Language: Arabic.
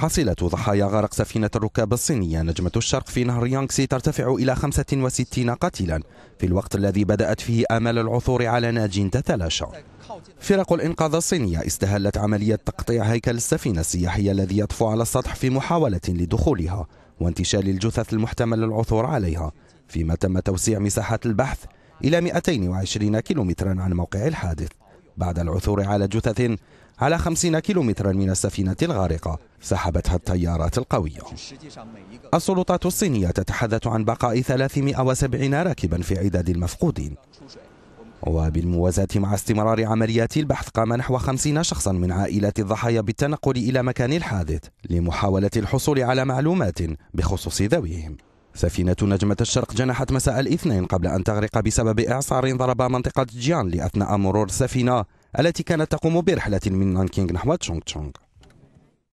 حصيلة ضحايا غرق سفينة الركاب الصينية نجمة الشرق في نهر يانغسي ترتفع إلى 65 قتيلا في الوقت الذي بدأت فيه آمال العثور على ناج تتلاشى فرق الإنقاذ الصينية استهلت عملية تقطيع هيكل السفينة السياحية الذي يطفو على السطح في محاولة لدخولها وانتشال الجثث المحتمل للعثور عليها فيما تم توسيع مساحة البحث إلى 220 كيلومترا عن موقع الحادث بعد العثور على جثث على خمسين كيلومترا من السفينة الغارقة سحبتها التيارات القوية السلطات الصينية تتحدث عن بقاء 370 راكبا في عداد المفقودين وبالموازاة مع استمرار عمليات البحث قام نحو خمسين شخصا من عائلات الضحايا بالتنقل إلى مكان الحادث لمحاولة الحصول على معلومات بخصوص ذويهم سفينة نجمة الشرق جنحت مساء الاثنين قبل أن تغرق بسبب إعصار ضرب منطقة جيان لأثناء مرور السفينة التي كانت تقوم برحلة من نانكينغ نحو تشونغ تشونغ